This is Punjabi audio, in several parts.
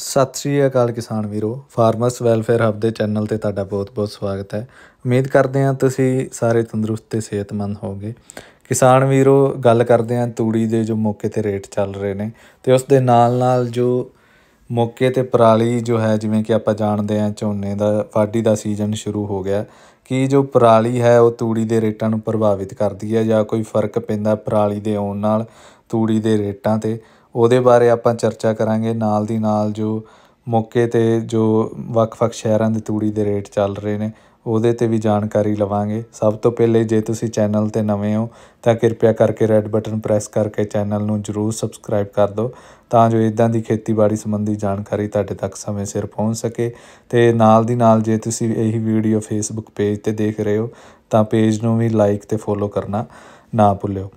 ਸਤਿ ਸ੍ਰੀ ਅਕਾਲ ਕਿਸਾਨ ਵੀਰੋ ਫਾਰਮਰਸ ਵੈਲਫੇਅਰ ਹਬ ਦੇ ਚੈਨਲ ਤੇ ਤੁਹਾਡਾ ਬਹੁਤ-ਬਹੁਤ ਸਵਾਗਤ ਹੈ ਉਮੀਦ ਕਰਦੇ ਹਾਂ ਤੁਸੀਂ ਸਾਰੇ ਤੰਦਰੁਸਤ ਤੇ ਸਿਹਤਮੰਦ ਹੋਵੋਗੇ ਕਿਸਾਨ ਵੀਰੋ ਗੱਲ ਕਰਦੇ ਹਾਂ ਤੂੜੀ ਦੇ ਜੋ ਮੌਕੇ ਤੇ ਰੇਟ ਚੱਲ ਰਹੇ ਨੇ ਤੇ ਉਸ ਦੇ ਨਾਲ-ਨਾਲ ਜੋ ਮੌਕੇ ਤੇ ਪਰਾਲੀ ਜੋ ਹੈ ਜਿਵੇਂ ਕਿ ਆਪਾਂ ਜਾਣਦੇ ਹਾਂ ਝੋਨੇ ਦਾ ਵਾਢੀ ਦਾ ਸੀਜ਼ਨ ਸ਼ੁਰੂ ਹੋ ਗਿਆ ਕੀ ਜੋ ਪਰਾਲੀ ਹੈ ਉਹ ਤੂੜੀ ਦੇ ਰੇਟਾਂ ਨੂੰ ਪ੍ਰਭਾਵਿਤ ਕਰਦੀ ਹੈ ਜਾਂ ਕੋਈ ਫਰਕ ਪੈਂਦਾ ਪਰਾਲੀ ਦੇ ਆਉਣ ਨਾਲ ਤੂੜੀ ਦੇ ਰੇਟਾਂ 'ਤੇ ਉਹਦੇ ਬਾਰੇ ਆਪਾਂ ਚਰਚਾ ਕਰਾਂਗੇ ਨਾਲ ਦੀ ਨਾਲ ਜੋ ਮੌਕੇ 'ਤੇ ਜੋ ਵੱਖ ਵੱਖ ਸ਼ਹਿਰਾਂ ਦੇ ਤੂੜੀ ਦੇ ਰੇਟ ਚੱਲ ਰਹੇ ਨੇ ਉਹਦੇ ਤੇ ਵੀ ਜਾਣਕਾਰੀ ਲਵਾਂਗੇ ਸਭ ਤੋਂ ਪਹਿਲੇ ਜੇ ਤੁਸੀਂ ਚੈਨਲ ਤੇ ਨਵੇਂ ਹੋ ਤਾਂ ਕਿਰਪਿਆ ਕਰਕੇ ਰੈੱਡ ਬਟਨ ਪ੍ਰੈਸ ਕਰਕੇ ਚੈਨਲ ਨੂੰ ਜਰੂਰ ਸਬਸਕ੍ਰਾਈਬ ਕਰ ਦਿਓ ਤਾਂ ਜੋ ਇਦਾਂ ਦੀ ਖੇਤੀਬਾੜੀ ਸੰਬੰਧੀ ਜਾਣਕਾਰੀ ਤੁਹਾਡੇ ਤੱਕ ਸਮੇਂ ਸਿਰ ਪਹੁੰਚ ਸਕੇ ਤੇ ਨਾਲ ਦੀ ਨਾਲ ਜੇ ਤੁਸੀਂ ਇਹੀ ਵੀਡੀਓ ਫੇਸਬੁੱਕ ਪੇਜ ਤੇ ਦੇਖ ਰਹੇ ਹੋ ਤਾਂ ਪੇਜ ਨੂੰ ਵੀ ਲਾਈਕ ਤੇ ਫੋਲੋ ਕਰਨਾ ਨਾ ਭੁੱਲਿਓ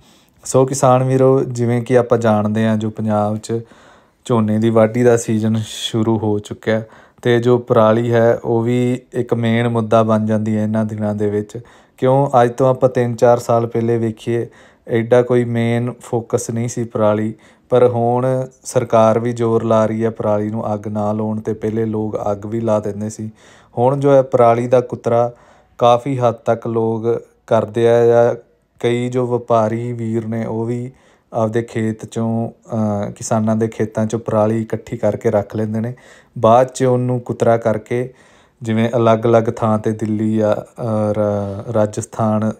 ਸੋ ਕਿਸਾਨ ਵੀਰੋ ਜਿਵੇਂ ਕਿ ਆਪਾਂ ਜਾਣਦੇ ਹਾਂ ਜੋ ਪੰਜਾਬ 'ਚ ਝੋਨੇ ਦੀ ਵਾਢੀ ਦਾ ਸੀਜ਼ਨ ਸ਼ੁਰੂ ਹੋ ਚੁੱਕਿਆ ਤੇ ਜੋ ਪਰਾਲੀ ਹੈ ਉਹ ਵੀ ਇੱਕ ਮੇਨ ਮੁੱਦਾ ਬਣ ਜਾਂਦੀ ਹੈ ਇਹਨਾਂ ਦਿਨਾਂ ਦੇ ਵਿੱਚ ਕਿਉਂ ਅੱਜ ਤੋਂ ਆਪਾਂ 3-4 ਸਾਲ ਪਹਿਲੇ ਵੇਖੀਏ ਐਡਾ ਕੋਈ ਮੇਨ ਫੋਕਸ ਨਹੀਂ ਸੀ ਪਰਾਲੀ ਪਰ ਹੁਣ ਸਰਕਾਰ ਵੀ ਜ਼ੋਰ ਲਾ ਰਹੀ ਹੈ ਪਰਾਲੀ ਨੂੰ ਅੱਗ ਨਾ ਲਾਉਣ ਤੇ ਪਹਿਲੇ ਲੋਕ ਅੱਗ ਵੀ ਲਾ ਦਿੰਦੇ ਸੀ ਹੁਣ ਜੋ ਹੈ ਪਰਾਲੀ ਦਾ ਕੁਤਰਾ ਕਾਫੀ ਹੱਦ ਤੱਕ ਲੋਕ ਕਰਦੇ ਆ ਜਾਂ ਕਈ ਜੋ ਵਪਾਰੀ ਵੀਰ ਨੇ ਉਹ ਵੀ ਆਪਦੇ ਖੇਤ 'ਚੋਂ ਕਿਸਾਨਾਂ ਦੇ ਖੇਤਾਂ 'ਚੋਂ ਪਰਾਲੀ ਇਕੱਠੀ ਕਰਕੇ ਰੱਖ ਲੈਂਦੇ ਨੇ ਬਾਅਦ 'ਚ ਉਹਨੂੰ ਕੁਤਰਾ ਕਰਕੇ ਜਿਵੇਂ ਅਲੱਗ-ਅਲੱਗ ਥਾਂ 'ਤੇ ਦਿੱਲੀ ਆ ਰਾਜਸਥਾਨ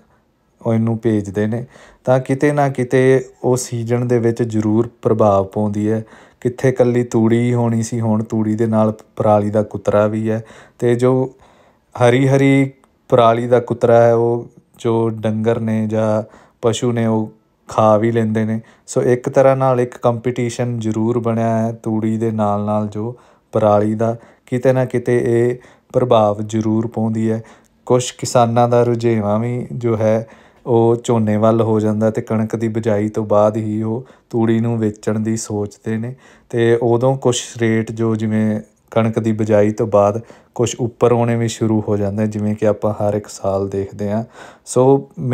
ਇਹਨੂੰ ਭੇਜਦੇ ਨੇ ਤਾਂ ਕਿਤੇ ਨਾ ਕਿਤੇ ਉਹ ਸੀਜ਼ਨ ਦੇ ਵਿੱਚ ਜ਼ਰੂਰ ਪ੍ਰਭਾਵ ਪਾਉਂਦੀ ਹੈ ਕਿੱਥੇ ਕੱਲੀ ਤੂੜੀ ਹੋਣੀ ਸੀ ਹੁਣ ਤੂੜੀ ਦੇ ਨਾਲ ਪਰਾਲੀ ਦਾ ਕੁਤਰਾ ਵੀ ਹੈ ਤੇ ਜੋ ਹਰੀ ਹਰੀ ਪਰਾਲੀ ਦਾ ਕੁਤਰਾ ਹੈ ਉਹ ਜੋ ਡੰਗਰ ਨੇ ਜਾਂ ਪਸ਼ੂ ਨੇ ਉਹ ਖਾ ਵੀ ਲੈਂਦੇ ਨੇ ਸੋ ਇੱਕ ਤਰ੍ਹਾਂ ਨਾਲ ਇੱਕ ਕੰਪੀਟੀਸ਼ਨ ਜ਼ਰੂਰ ਬਣਿਆ ਹੈ ਤੂੜੀ ਦੇ ਨਾਲ ਨਾਲ ਜੋ ਪਰਾਲੀ ਦਾ ਕਿਤੇ ਨਾ ਕਿਤੇ ਇਹ ਪ੍ਰਭਾਵ ਜ਼ਰੂਰ ਪਾਉਂਦੀ ਹੈ ਕੁਝ ਕਿਸਾਨਾਂ ਦਾ ਰੁਝੇਵਾ ਵੀ ਜੋ ਹੈ ਉਹ ਝੋਨੇ ਵੱਲ ਹੋ ਜਾਂਦਾ ਤੇ ਕਣਕ ਦੀ ਬਜਾਈ ਤੋਂ ਬਾਅਦ ਹੀ ਉਹ ਤੂੜੀ ਨੂੰ ਵੇਚਣ ਦੀ ਸੋਚਦੇ ਨੇ ਤੇ ਉਦੋਂ ਕੁਝ ਰੇਟ ਜੋ ਜਿਵੇਂ ਕਣਕ ਦੀ ਬਿਜਾਈ ਤੋਂ ਬਾਅਦ ਕੁਝ ਉੱਪਰ ਆਉਣੇ ਵੀ ਸ਼ੁਰੂ ਹੋ ਜਾਂਦੇ ਜਿਵੇਂ ਕਿ ਆਪਾਂ ਹਰ ਇੱਕ ਸਾਲ ਦੇਖਦੇ ਆ ਸੋ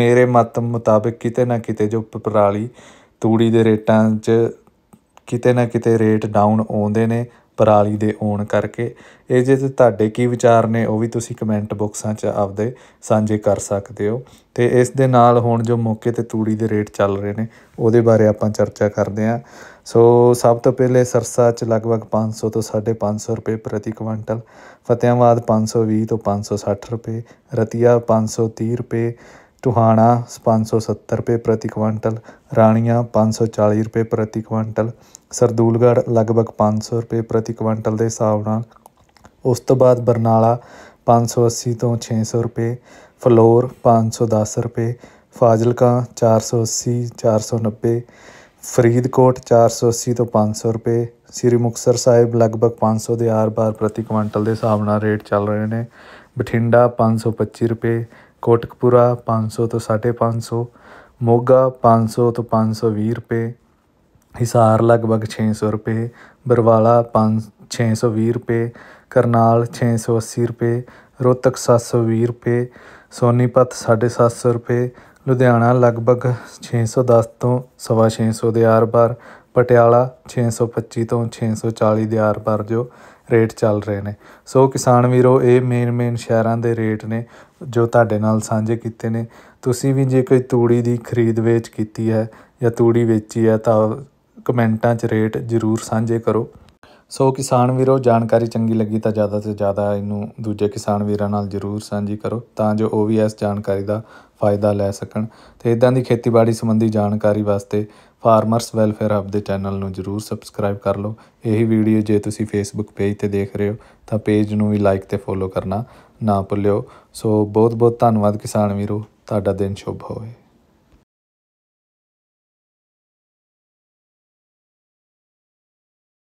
ਮੇਰੇ ਮਤ ਮੁਤਾਬਕ ਕਿਤੇ ਨਾ ਕਿਤੇ ਜੋ ਪਰਾਲੀ ਤੂੜੀ ਦੇ ਰੇਟਾਂ 'ਚ ਕਿਤੇ ਨਾ ਕਿਤੇ ਰੇਟ ਡਾਊਨ ਆਉਂਦੇ ਨੇ ਪਰਾਲੀ ਦੇ ਆਉਣ ਕਰਕੇ ਇਹ ਜੇ ਤੇ ਤੁਹਾਡੇ ਕੀ ਵਿਚਾਰ ਨੇ ਉਹ ਵੀ ਤੁਸੀਂ ਕਮੈਂਟ ਬਾਕਸਾਂ 'ਚ ਆਪਦੇ ਸਾਂਝੇ ਕਰ ਸਕਦੇ ਹੋ ਤੇ ਇਸ ਦੇ ਨਾਲ ਹੁਣ ਜੋ ਮੌਕੇ ਤੇ ਤੂੜੀ ਦੇ ਰੇਟ ਚੱਲ ਰਹੇ ਨੇ ਉਹਦੇ ਬਾਰੇ ਆਪਾਂ ਚਰਚਾ ਕਰਦੇ ਆਂ ਸੋ ਸਭ ਤੋਂ ਪਹਿਲੇ ਸਰਸਾ 'ਚ ਲਗਭਗ 500 ਤੋਂ 550 ਰੁਪਏ ਪ੍ਰਤੀ ਕੁਇੰਟਲ ਫਤਿਆਬਾਦ 520 ਤੋਂ 560 ਰੁਪਏ ਰਤੀਆ 530 ਰੁਪਏ ਟੋਹਾਣਾ 570 ਰੁਪਏ ਪ੍ਰਤੀ ਕੁਇੰਟਲ ਰਾਣੀਆਂ 540 ਰੁਪਏ ਪ੍ਰਤੀ ਕੁਇੰਟਲ ਸਰਦੂਲਗੜ ਲਗਭਗ 500 ਰੁਪਏ ਪ੍ਰਤੀ ਕੁਇੰਟਲ ਦੇ ਹਿਸਾਬ ਨਾਲ ਉਸ ਤੋਂ ਬਾਅਦ ਬਰਨਾਲਾ 580 ਤੋਂ 600 ਰੁਪਏ ਫਲੋਰ 510 ਰੁਪਏ ਫਾਜ਼ਿਲਕਾ 480 490 ਫਰੀਦਕੋਟ 480 ਤੋਂ 500 ਰੁਪਏ ਸ੍ਰੀ ਮੁਕਤਸਰ ਸਾਹਿਬ ਲਗਭਗ 500 ਦੇ ਆਰ-ਪਾਰ ਪ੍ਰਤੀ ਕੁਇੰਟਲ ਦੇ ਹਿਸਾਬ ਨਾਲ ਰੇਟ ਚੱਲ ਰਹੇ ਨੇ ਬਠਿੰਡਾ 525 ਰੁਪਏ ਕੋਟਕਪੂਰਾ 500 ਤੋਂ 550 ਮੋਗਾ 500 ਤੋਂ 520 ਰੁਪਏ ਹਿਸਾਰ ਲਗਭਗ 600 ਰੁਪਏ ਬਰਵਾਲਾ ਪੰਜ ਰੁਪਏ ਕਰਨਾਲ 680 ਰੁਪਏ ਰੋਤਕ 720 ਰੁਪਏ ਸੋਨੀਪਤ 750 ਰੁਪਏ ਲੁਧਿਆਣਾ ਲਗਭਗ 610 ਤੋਂ 650 ਦੇ ਆਰ ਬਾਰ ਪਟਿਆਲਾ 625 ਤੋਂ 640 ਦੇ ਆਰ ਬਾਰ ਜੋ ਰੇਟ ਚੱਲ ਰਹੇ ਨੇ ਸੋ ਕਿਸਾਨ ਵੀਰੋ ਇਹ ਮੇਨ ਮੇਨ ਸ਼ਹਿਰਾਂ ਦੇ ਰੇਟ ਨੇ ਜੋ ਤੁਹਾਡੇ ਨਾਲ ਸਾਂਝੇ ਕੀਤੇ ਨੇ ਤੁਸੀਂ ਵੀ ਜੇ ਕੋਈ ਤੂੜੀ ਦੀ ਖਰੀਦ ਵੇਚ ਕੀਤੀ ਹੈ ਜਾਂ ਤੂੜੀ ਵੇਚੀ ਹੈ ਤਾਂ ਕਮੈਂਟਾਂ 'ਚ ਰੇਟ ਜ਼ਰੂਰ ਸਾਂਝੇ ਕਰੋ ਸੋ ਕਿਸਾਨ ਵੀਰੋ ਜਾਣਕਾਰੀ ਚੰਗੀ ਲੱਗੀ ਤਾਂ ਜ਼ਿਆਦਾ ਤੋਂ ਜ਼ਿਆਦਾ ਇਹਨੂੰ ਦੂਜੇ ਕਿਸਾਨ ਵੀਰਾਂ ਨਾਲ ਜ਼ਰੂਰ ਸਾਂਝੀ ਕਰੋ ਤਾਂ ਜੋ ਉਹ ਵੀ ਇਸ ਜਾਣਕਾਰੀ ਦਾ ਫਾਇਦਾ ਲੈ ਸਕਣ ਤੇ ਇਦਾਂ ਦੀ ਖੇਤੀਬਾੜੀ ਸੰਬੰਧੀ ਜਾਣਕਾਰੀ ਵਾਸਤੇ ਫਾਰਮਰਸ ਵੈਲਫੇਅਰ ਹੱਬ ਦੇ ਚੈਨਲ ਨੂੰ ਜਰੂਰ ਸਬਸਕ੍ਰਾਈਬ ਕਰ ਲਓ ਇਹ ਵੀਡੀਓ ਜੇ ਤੁਸੀਂ ਫੇਸਬੁੱਕ ਪੇਜ ਤੇ ਦੇਖ ਰਹੇ ਹੋ ਤਾਂ ਪੇਜ ਨੂੰ ਵੀ ਲਾਈਕ ਤੇ ਫੋਲੋ ਕਰਨਾ ਨਾ ਭੁੱਲਿਓ ਸੋ ਬਹੁਤ ਬਹੁਤ ਧੰਨਵਾਦ ਕਿਸਾਨ ਵੀਰੋ ਤੁਹਾਡਾ ਦਿਨ ਸ਼ੁਭ ਹੋਵੇ